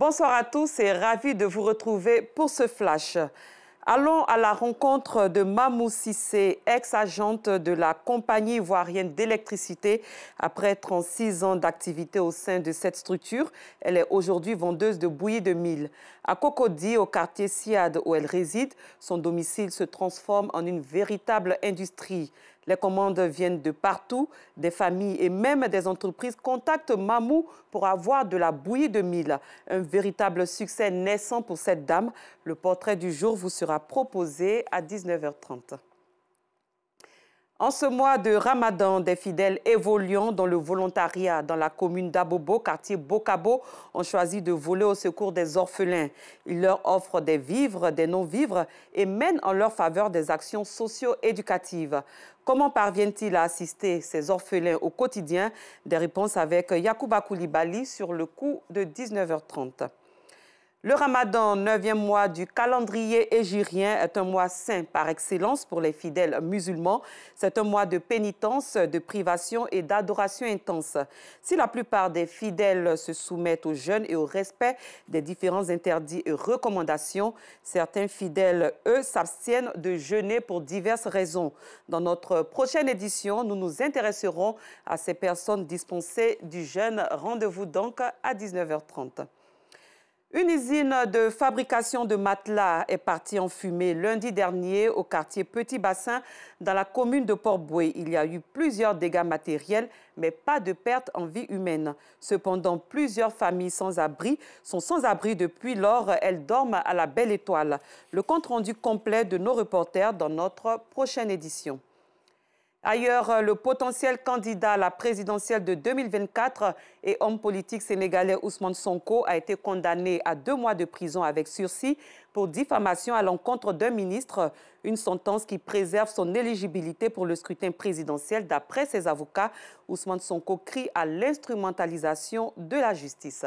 Bonsoir à tous et ravi de vous retrouver pour ce flash. Allons à la rencontre de Mamou Sissé, ex-agente de la compagnie ivoirienne d'électricité. Après 36 ans d'activité au sein de cette structure, elle est aujourd'hui vendeuse de bouillie de mille. À Cocody, au quartier Siad où elle réside, son domicile se transforme en une véritable industrie. Les commandes viennent de partout. Des familles et même des entreprises contactent Mamou pour avoir de la bouillie de mille. Un véritable succès naissant pour cette dame. Le portrait du jour vous sera proposé à 19h30. En ce mois de Ramadan, des fidèles évoluant dans le volontariat dans la commune d'Abobo, quartier Bokabo, ont choisi de voler au secours des orphelins. Ils leur offrent des vivres, des non-vivres et mènent en leur faveur des actions socio-éducatives. Comment parviennent-ils à assister ces orphelins au quotidien Des réponses avec Yacouba Koulibaly sur le coup de 19h30. Le ramadan, neuvième mois du calendrier égyrien, est un mois saint par excellence pour les fidèles musulmans. C'est un mois de pénitence, de privation et d'adoration intense. Si la plupart des fidèles se soumettent au jeûne et au respect des différents interdits et recommandations, certains fidèles, eux, s'abstiennent de jeûner pour diverses raisons. Dans notre prochaine édition, nous nous intéresserons à ces personnes dispensées du jeûne. Rendez-vous donc à 19h30. Une usine de fabrication de matelas est partie en fumée lundi dernier au quartier Petit Bassin, dans la commune de Port-Boué. Il y a eu plusieurs dégâts matériels, mais pas de pertes en vie humaine. Cependant, plusieurs familles sans abri sont sans abri depuis lors. Elles dorment à la belle étoile. Le compte-rendu complet de nos reporters dans notre prochaine édition. Ailleurs, euh, le potentiel candidat à la présidentielle de 2024 et homme politique sénégalais Ousmane Sonko a été condamné à deux mois de prison avec sursis pour diffamation à l'encontre d'un ministre, une sentence qui préserve son éligibilité pour le scrutin présidentiel. D'après ses avocats, Ousmane Sonko crie à l'instrumentalisation de la justice.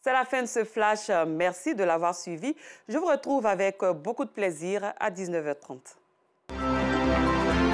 C'est la fin de ce flash. Merci de l'avoir suivi. Je vous retrouve avec euh, beaucoup de plaisir à 19h30.